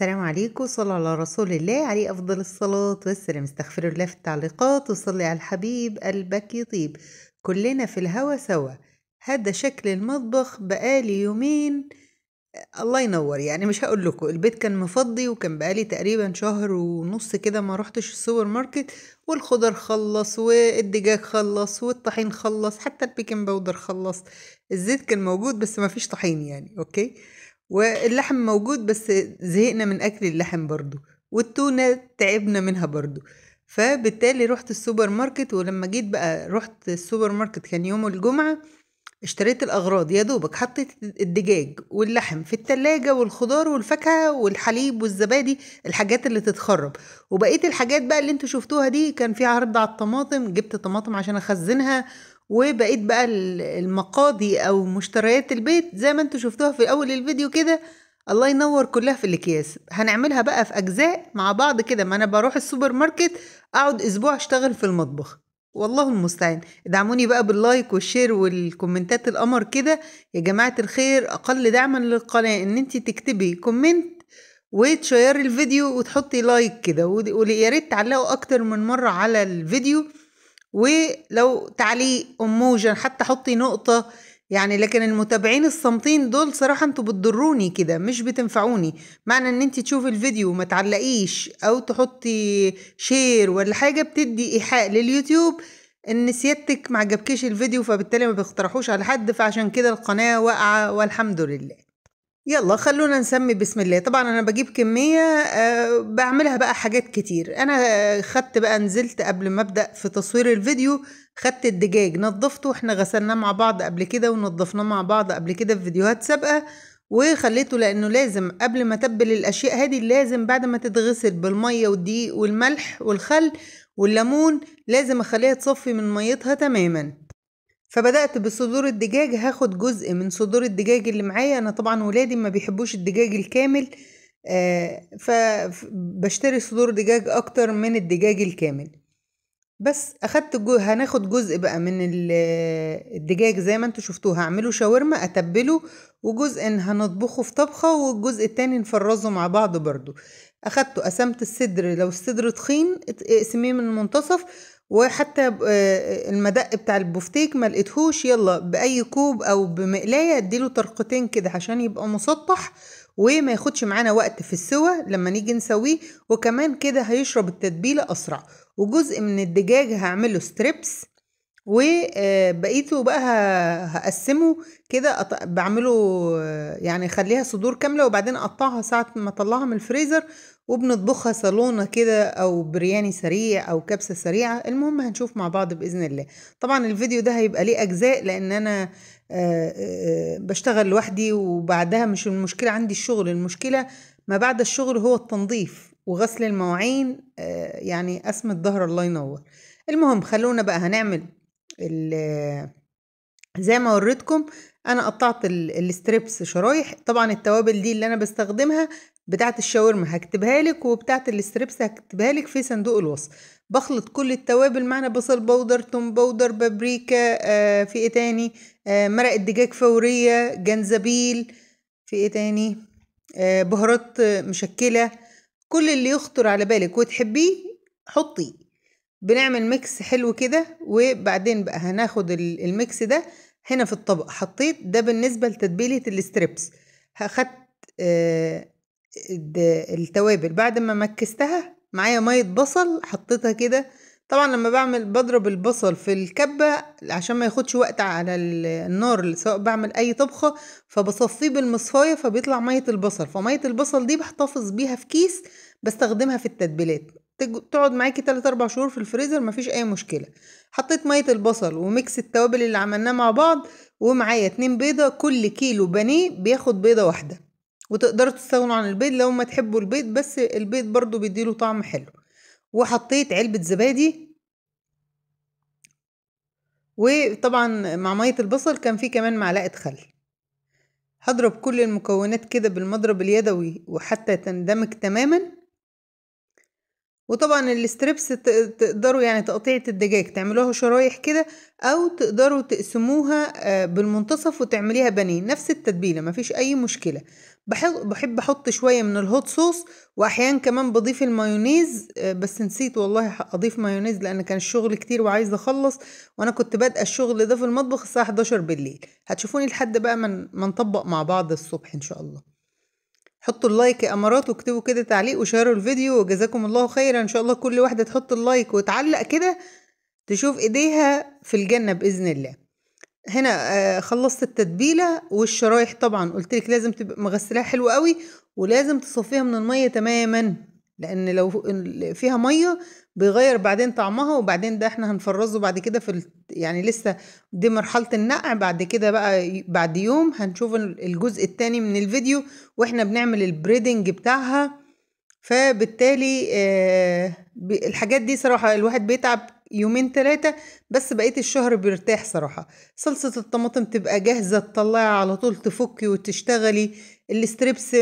السلام عليكم صلى على رسول الله عليه أفضل الصلاة والسلام استغفر الله في التعليقات وصلي على الحبيب قلبك يطيب كلنا في الهوا سوا هذا شكل المطبخ بقالي يومين الله ينور يعني مش هقول لكم البيت كان مفضي وكان بقالي تقريبا شهر ونص كده ما روحتش السوبر ماركت والخضر خلص والدجاج خلص والطحين خلص حتى البيكنج باودر خلص الزيت كان موجود بس ما فيش طحين يعني اوكي واللحم موجود بس زهقنا من أكل اللحم برضو والتونة تعبنا منها برضو فبالتالي رحت السوبر ماركت ولما جيت بقى رحت السوبر ماركت كان يوم الجمعة اشتريت الأغراض يا دوبك حطيت الدجاج واللحم في التلاجة والخضار والفاكهة والحليب والزبادي الحاجات اللي تتخرب وبقيت الحاجات بقى اللي انتوا شفتوها دي كان في عرض على الطماطم جبت طماطم عشان أخزنها وبقيت بقى المقاضي او مشتريات البيت زي ما انتوا شفتوها في اول الفيديو كده الله ينور كلها في الاكياس هنعملها بقى في اجزاء مع بعض كده ما انا بروح السوبر ماركت اقعد اسبوع اشتغل في المطبخ والله المستعان ادعموني بقى باللايك والشير والكومنتات القمر كده يا جماعة الخير اقل دعما للقناة ان انت تكتبي كومنت وتشيري الفيديو وتحطي لايك كده ويا ريت تعلقوا اكتر من مرة على الفيديو ولو تعليق اموجن حتى حطي نقطة يعني لكن المتابعين الصامتين دول صراحة انتوا بتضروني كده مش بتنفعوني معنى ان انت تشوفي الفيديو وما تعلقيش او تحطي شير ولا حاجة بتدي ايحاء لليوتيوب ان سيادتك معجبكيش الفيديو فبالتالي ما بيقترحوش على حد فعشان كده القناة واقعة والحمد لله يلا خلونا نسمي بسم الله طبعا انا بجيب كميه آه، بعملها بقى حاجات كتير انا آه، خدت بقى نزلت قبل ما ابدا في تصوير الفيديو خدت الدجاج نظفته احنا غسلناه مع بعض قبل كده ونظفناه مع بعض قبل كده في فيديوهات سابقه وخليته لانه لازم قبل ما تبل الاشياء هذه لازم بعد ما تتغسل بالميه والدقيق والملح والخل والليمون لازم اخليها تصفي من ميتها تماما فبدأت بصدور الدجاج هاخد جزء من صدور الدجاج اللي معايا أنا طبعا ولادي ما بيحبوش الدجاج الكامل آه فبشتري صدور دجاج أكتر من الدجاج الكامل بس أخدت جو هناخد جزء بقى من الدجاج زي ما انتوا شفتوه هعمله شاورما أتبله وجزء هنطبخه في طبخة والجزء التاني نفرزه مع بعض برضو أخدته قسمت الصدر لو الصدر تخين اقسميه من المنتصف وحتى آه، المدق بتاع البوفتيك ما لقيتهوش يلا باي كوب او بمقلايه اديله طرقتين كده عشان يبقى مسطح وما ياخدش معانا وقت في السوى لما نيجي نسويه وكمان كده هيشرب التتبيله اسرع وجزء من الدجاج هعمله ستريبس وبقيته بقى هقسمه كده بعمله يعني خليها صدور كامله وبعدين اقطعها ساعه ما اطلعها من الفريزر وبنطبخها صالونه كده او برياني سريع او كبسه سريعه المهم هنشوف مع بعض باذن الله طبعا الفيديو ده هيبقى ليه اجزاء لان انا آه، آه، آه، بشتغل لوحدي وبعدها مش المشكله عندي الشغل المشكله ما بعد الشغل هو التنظيف وغسل المواعين يعني اسمت ظهر الله ينور المهم خلونا بقى هنعمل زي ما وريتكم انا قطعت الستريبس شرايح طبعا التوابل دي اللي انا بستخدمها بتاعه الشاورما هكتبها لك وبتاعه الستريبس هكتبها لك في صندوق الوصف بخلط كل التوابل معنا بصل بودر توم بودر بابريكا آه في ايه تاني آه مرق الدجاج فوريه جنزبيل في ايه تاني آه بهارات مشكله كل اللي يخطر على بالك وتحبيه حطيه بنعمل ميكس حلو كده وبعدين بقى هناخد الميكس ده هنا في الطبق حطيت ده بالنسبة لتتبيلة الستريبس أخدت آه، التوابل بعد ما مكستها معايا مية بصل حطيتها كده طبعا لما بعمل بضرب البصل في الكبة عشان ما ياخدش وقت على النار سواء بعمل اي طبخة فبصفيه بالمصفاية فبيطلع مية البصل فمية البصل دي بحتفظ بيها في كيس بستخدمها في التتبيلات تقعد معاكي 3 4 شهور في الفريزر مفيش اي مشكله حطيت ميه البصل وميكس التوابل اللي عملناه مع بعض ومعايا 2 بيضه كل كيلو بانيه بياخد بيضه واحده وتقدروا تستغنوا عن البيض لو ما تحبوا البيض بس البيض برضو بيديله طعم حلو وحطيت علبه زبادي وطبعا مع ميه البصل كان في كمان معلقه خل هضرب كل المكونات كده بالمضرب اليدوي وحتى تندمج تماما وطبعا الستريبس تقدروا يعني تقطيعة الدجاج تعملوها شرايح كده او تقدروا تقسموها آه، بالمنتصف وتعمليها بنين نفس التتبيله مفيش اي مشكله بحب احط شويه من الهوت صوص واحيان كمان بضيف المايونيز آه، بس نسيت والله اضيف مايونيز لان كان الشغل كتير وعايزه اخلص وانا كنت بادئه الشغل ده في المطبخ الساعه 11 بالليل هتشوفوني لحد بقى ما نطبق مع بعض الصبح ان شاء الله حطوا اللايك يا امارات واكتبوا كده تعليق وشاروا الفيديو وجزاكم الله خيرا ان شاء الله كل واحده تحط اللايك وتعلق كده تشوف ايديها في الجنه باذن الله هنا آه، خلصت التتبيله والشرايح طبعا قلت لك لازم تبقى مغسلاها حلو قوي ولازم تصفيها من الميه تماما لان لو فيها ميه بيغير بعدين طعمها وبعدين ده احنا هنفرزه بعد كده في يعني لسه دي مرحله النقع بعد كده بقى بعد يوم هنشوف الجزء التاني من الفيديو واحنا بنعمل البريدنج بتاعها فبالتالي آه الحاجات دي صراحه الواحد بيتعب يومين ثلاثة بس بقية الشهر بيرتاح صراحة صلصة الطماطم تبقى جاهزة تطلعي على طول تفكي وتشتغلي الستريبس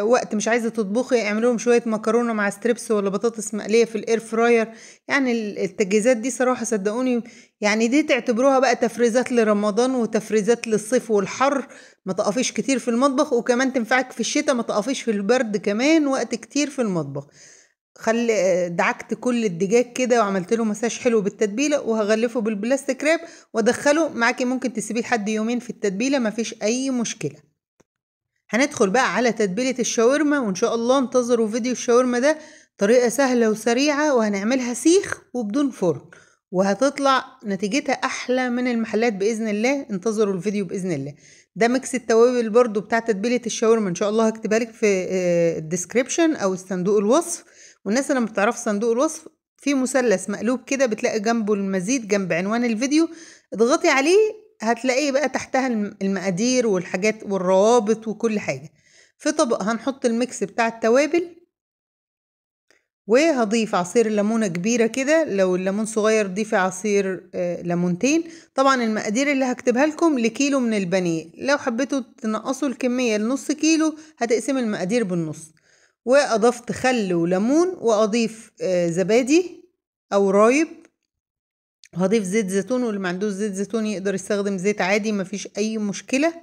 وقت مش عايزه تطبخي اعملوا لهم شويه مكرونه مع ستريبس ولا بطاطس مقليه في الاير فراير يعني التجهيزات دي صراحه صدقوني يعني دي تعتبروها بقى تفريزات لرمضان وتفريزات للصيف والحر ما تقفيش كتير في المطبخ وكمان تنفعك في الشتاء ما تقفيش في البرد كمان وقت كتير في المطبخ خلي دعكت كل الدجاج كده وعملت له مساج حلو بالتتبيله وهغلفه بالبلاستيك راب وادخله معاكي ممكن تسيبيه لحد يومين في التتبيله مفيش اي مشكله هندخل بقى على تتبيلة الشاورما وإن شاء الله انتظروا فيديو الشاورما ده طريقة سهلة وسريعة وهنعملها سيخ وبدون فرن وهتطلع نتيجتها أحلى من المحلات بإذن الله انتظروا الفيديو بإذن الله ده ميكس التوابل برضو بتاع تتبيلة الشاورما إن شاء الله هكتبها لك في الديسكريبشن آه، أو صندوق الوصف والناس اللي ما بتعرفش صندوق الوصف في مثلث مقلوب كده بتلاقي جنبه المزيد جنب عنوان الفيديو اضغطي عليه هتلاقيه بقى تحتها المقادير والحاجات والروابط وكل حاجة في طبق هنحط الميكس بتاع التوابل وهضيف عصير الليمونة كبيرة كده لو الليمون صغير ضيفي عصير آه، ليمونتين طبعا المقادير اللي هكتبها لكم لكيلو من البانيه لو حبيتوا تنقصوا الكمية لنص كيلو هتقسم المقادير بالنص وأضفت خل وليمون وأضيف آه، زبادي أو رايب وهضيف زيت زيتون واللي ما عندوش زيت زيتون يقدر يستخدم زيت عادي مفيش اي مشكلة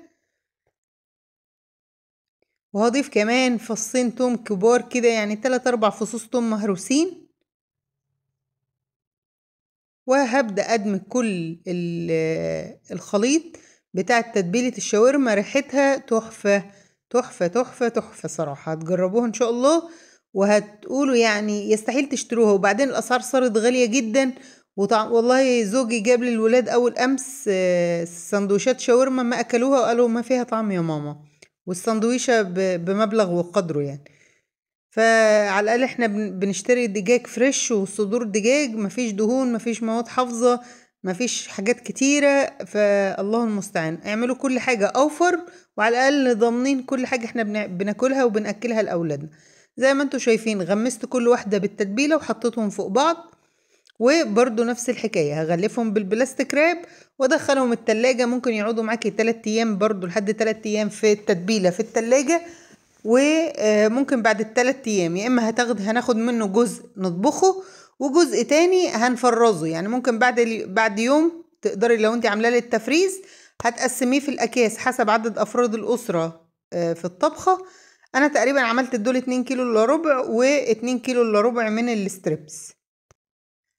وهضيف كمان فصين توم كبار كده يعني تلات اربع فصوص توم مهروسين وهبدأ أدمج كل الخليط بتاع تتبيلة الشاورما ريحتها تحفة تحفة تحفة تحفة صراحة هتجربوها إن شاء الله وهتقولوا يعني يستحيل تشتروها وبعدين الأسعار صارت غالية جدا وطعم والله زوجي جاب لي الولاد اول امس آه، سندوتشات شاورما ما اكلوها وقالوا ما فيها طعم يا ماما والسندويشه بمبلغ وقدره يعني فعلى الاقل احنا بنشتري دجاج فريش وصدور دجاج مفيش دهون مفيش مواد حافظه مفيش حاجات كتيره فالله المستعان اعملوا كل حاجه اوفر وعلى الاقل ضامنين كل حاجه احنا بناكلها وبناكلها لاولادنا زي ما انتوا شايفين غمست كل واحده بالتتبيله وحطيتهم فوق بعض وبرده نفس الحكاية هغلفهم بالبلاستيك راب وادخلهم التلاجة ممكن يقعدوا معاكي تلات ايام برده لحد تلات ايام في التتبيلة في التلاجة وممكن آه، بعد التلات ايام يا اما هتاخد هناخد منه جزء نطبخه وجزء تاني هنفرزه يعني ممكن بعد بعد يوم تقدري لو انت عاملاه للتفريز هتقسميه في الاكياس حسب عدد افراد الاسره آه، في الطبخه انا تقريبا عملت دول 2 كيلو الا ربع و2 كيلو الا ربع من الستريبس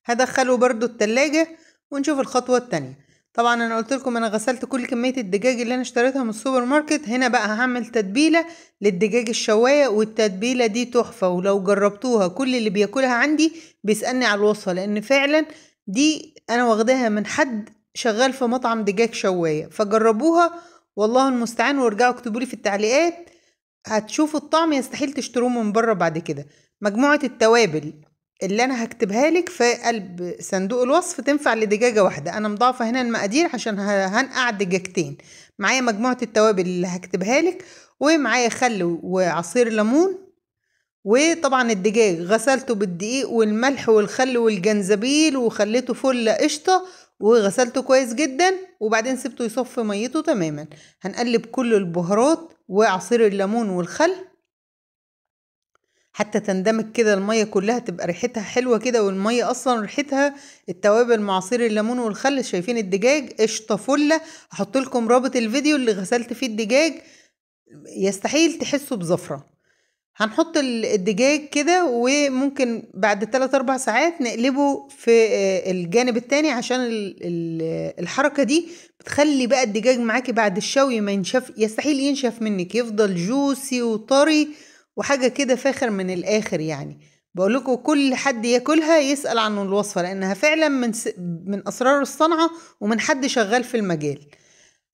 هدخله برده التلاجة ونشوف الخطوة التانية طبعا انا قلت لكم انا غسلت كل كميه الدجاج اللي انا اشتريتها من السوبر ماركت هنا بقى هعمل تتبيله للدجاج الشوايه والتتبيله دي تحفه ولو جربتوها كل اللي بياكلها عندي بيسالني على الوصفه لان فعلا دي انا واخداها من حد شغال في مطعم دجاج شوايه فجربوها والله المستعان وارجعوا اكتبوا لي في التعليقات هتشوفوا الطعم يستحيل تشتروه من بره بعد كده مجموعه التوابل اللي انا هكتبها لك في قلب صندوق الوصف تنفع لدجاجه واحده انا مضافه هنا المقادير عشان هنقع دجاجتين معايا مجموعه التوابل اللي هكتبها لك ومعايا خل وعصير ليمون وطبعا الدجاج غسلته بالدقيق والملح والخل والجنزبيل وخليته فل قشطه وغسلته كويس جدا وبعدين سبته يصفي ميته تماما هنقلب كل البهارات وعصير الليمون والخل حتى تندمج كده المية كلها تبقى ريحتها حلوة كده والمية أصلا ريحتها التوابل مع عصير الليمون والخل شايفين الدجاج قشطة فلة هحط لكم رابط الفيديو اللي غسلت فيه الدجاج يستحيل تحسوا بزفرة هنحط الدجاج كده وممكن بعد 3 أربع ساعات نقلبه في آه، الجانب التاني عشان الحركه دي بتخلي بقى الدجاج معاكي بعد الشوي ما ينشف يستحيل ينشف منك يفضل جوسي وطري وحاجة كده فاخر من الآخر يعني بقول لكم كل حد ياكلها يسأل عن الوصفة لأنها فعلا من, س... من أسرار الصنعة ومن حد شغال في المجال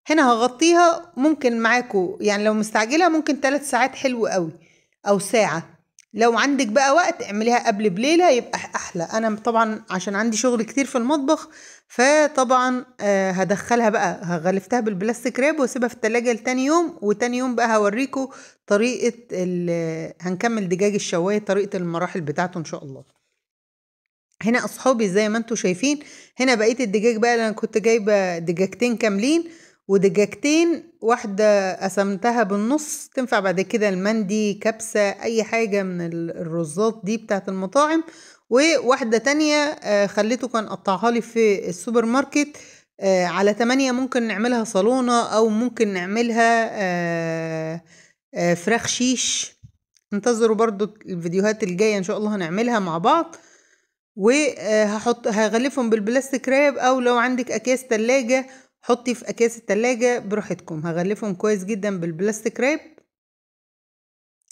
هنا هغطيها ممكن معاكم يعني لو مستعجلة ممكن ثلاث ساعات حلو قوي أو ساعة لو عندك بقى وقت اعمليها قبل بليلة يبقى أحلى أنا طبعا عشان عندي شغل كتير في المطبخ فطبعا آه، هدخلها بقى هغلفتها بالبلاستيك راب واسيبها في التلاجة لتاني يوم وتاني يوم بقى هوريكو طريقة هنكمل دجاج الشواية طريقة المراحل بتاعته إن شاء الله هنا أصحابي زي ما انتوا شايفين هنا بقية الدجاج بقى أنا كنت جايبة دجاجتين كاملين ودجاجتين واحدة قسمتها بالنص تنفع بعد كده المندي كبسة أي حاجة من الرزات دي بتاعت المطاعم وواحدة تانية آه، خليته كان قطعها لي في السوبر ماركت آه، على تمانية ممكن نعملها صالونة أو ممكن نعملها آه، فراخ شيش انتظروا برضو الفيديوهات الجاية إن شاء الله هنعملها مع بعض وهحط هغلفهم بالبلاستيك راب أو لو عندك أكياس تلاجة حطي في أكياس التلاجة براحتكم هغلفهم كويس جدا بالبلاستيك راب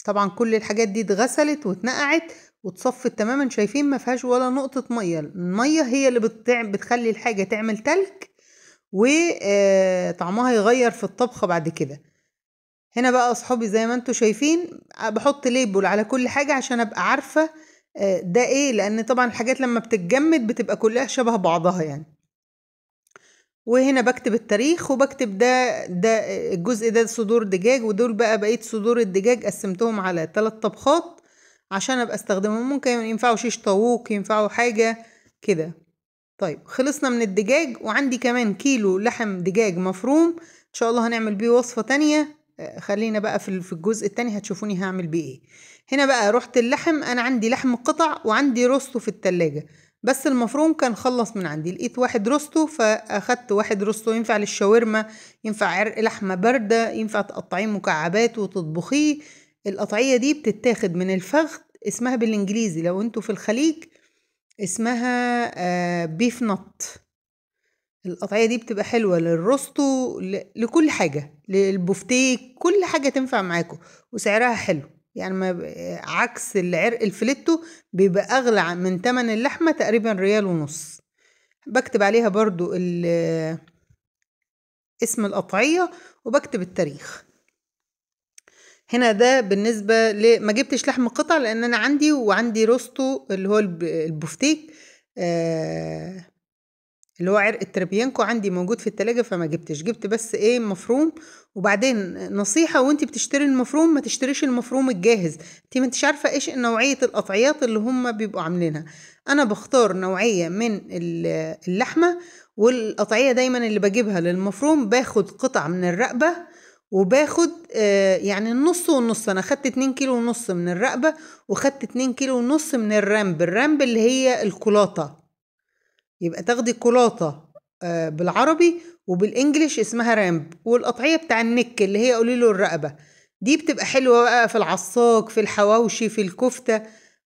طبعا كل الحاجات دي اتغسلت واتنقعت وتصفت تماما شايفين ما فيهاش ولا نقطة مية المية هي اللي بتخلي الحاجة تعمل تلك وطعمها آه، يغير في الطبخة بعد كده هنا بقى اصحابي زي ما انتم شايفين بحط ليبل على كل حاجة عشان ابقى عارفة آه، ده ايه لان طبعا الحاجات لما بتتجمد بتبقى كلها شبه بعضها يعني وهنا بكتب التاريخ وبكتب ده ده الجزء ده صدور دجاج ودول بقى بقية صدور الدجاج قسمتهم على ثلاث طبخات عشان ابقى استخدمهم ممكن ينفعوا شيش طاووق ينفعوا حاجة كده طيب خلصنا من الدجاج وعندي كمان كيلو لحم دجاج مفروم ان شاء الله هنعمل بيه وصفة تانية آه، خلينا بقى في الجزء التاني هتشوفوني هعمل بيه ايه هنا بقى رحت اللحم انا عندي لحم قطع وعندي روستو في التلاجة بس المفروم كان خلص من عندي لقيت واحد روستو فاخدت واحد روستو ينفع للشاورما ينفع عرق لحمه بارده ينفع تقطعيه مكعبات وتطبخيه القطعيه دي بتتاخد من الفخذ اسمها بالانجليزي لو انتوا في الخليج اسمها بيف آه، نط القطعيه دي بتبقى حلوه للروستو لكل حاجه للبوفتيك كل حاجه تنفع معاكم وسعرها حلو يعني ما عكس العرق الفليتو بيبقى أغلى من تمن اللحمة تقريبا ريال ونص بكتب عليها برضو اسم القطعية وبكتب التاريخ هنا ده بالنسبة ل... ما جبتش لحم قطع لأن أنا عندي وعندي روستو اللي هو البفتيك آه اللي هو عرق التربيانكو عندي موجود في التلاجة فما جبتش جبت بس ايه مفروم وبعدين نصيحة وانت بتشتري المفروم ما تشتريش المفروم الجاهز انت ما انتش عارفة ايش نوعية القطعيات اللي هم بيبقوا عاملينها انا بختار نوعية من اللحمة والقطعية دايما اللي بجيبها للمفروم باخد قطع من الرقبة وباخد آه، يعني النص والنص انا خدت اتنين كيلو ونص من الرقبة وخدت اتنين كيلو ونص من الرامب الرامب اللي هي الكولاطة يبقى تاخدي كولاطة آه، بالعربي وبالانجلش اسمها رامب والقطعية بتاع النك اللي هي قولي له الرقبة دي بتبقى حلوة بقى في العصاك في الحواوشي في الكفتة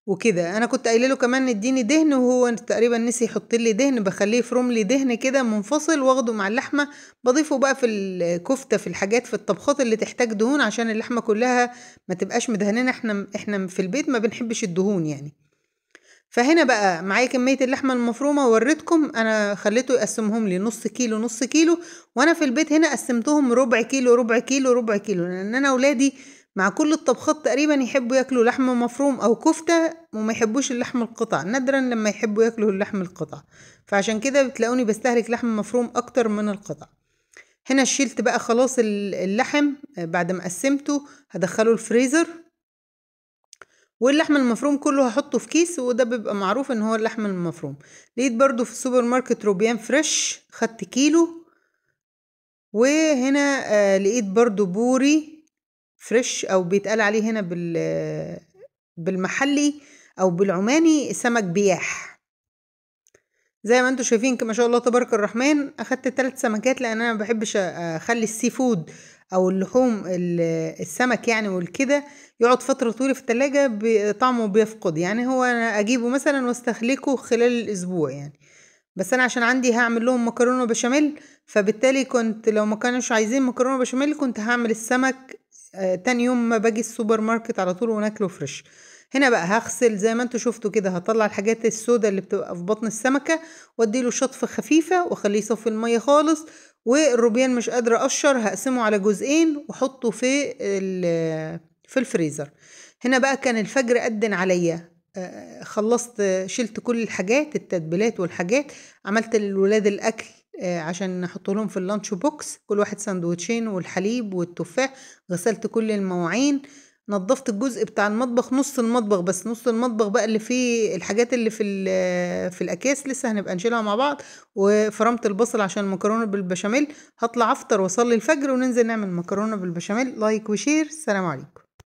وكده انا كنت قايله له كمان اديني دهن وهو تقريبا نسي يحط لي دهن بخليه فروم لي دهن كده منفصل واخده مع اللحمه بضيفه بقى في الكفته في الحاجات في الطبخات اللي تحتاج دهون عشان اللحمه كلها ما تبقاش مدهنه احنا احنا في البيت ما بنحبش الدهون يعني فهنا بقى معايا كمية اللحمة المفرومة ووريتكم أنا خليته يقسمهم لي نص كيلو نص كيلو وأنا في البيت هنا قسمتهم ربع كيلو ربع كيلو ربع كيلو لأن أنا ولادي مع كل الطبخات تقريبا يحبوا ياكلوا لحم مفروم أو كفتة وما يحبوش اللحم القطع نادرا لما يحبوا ياكلوا اللحم القطع فعشان كده بتلاقوني بستهلك لحم مفروم أكتر من القطع هنا شيلت بقى خلاص اللحم آه، بعد ما قسمته هدخله الفريزر واللحم المفروم كله هحطه في كيس وده بيبقى معروف ان هو اللحم المفروم لقيت برضو في السوبر ماركت روبيان فريش خدت كيلو وهنا آه لقيت برضو بوري فريش او بيتقال عليه هنا بال بالمحلي او بالعماني سمك بياح زي ما انتم شايفين ما شاء الله تبارك الرحمن اخدت ثلاث سمكات لان انا ما بحبش اخلي السي فود او اللحوم السمك يعني والكده يقعد فتره طويله في التلاجة طعمه بيفقد يعني هو انا اجيبه مثلا واستهلكه خلال الاسبوع يعني بس انا عشان عندي هعمل لهم مكرونه بشاميل فبالتالي كنت لو ما كانوش عايزين مكرونه بشاميل كنت هعمل السمك آه، تاني يوم ما باجي السوبر ماركت على طول وناكله فريش هنا بقى هغسل زي ما انتوا شفتوا كده هطلع الحاجات السوداء اللي بتبقى في بطن السمكه واديله شطفه خفيفه واخليه يصفي الميه خالص والروبيان مش قادرة أقشر هقسمه على جزئين وحطه في في الفريزر هنا بقى كان الفجر أدن عليا آه، خلصت شلت كل الحاجات التتبيلات والحاجات عملت للولاد الأكل آه، عشان نحطه لهم في اللانش بوكس كل واحد سندوتشين والحليب والتفاح غسلت كل المواعين نظفت الجزء بتاع المطبخ نص المطبخ بس نص المطبخ بقى اللي فيه الحاجات اللي في آه، في الاكياس لسه هنبقى نشيلها مع بعض وفرمت البصل عشان المكرونه بالبشاميل هطلع افطر واصلي الفجر وننزل نعمل مكرونه بالبشاميل لايك وشير السلام عليكم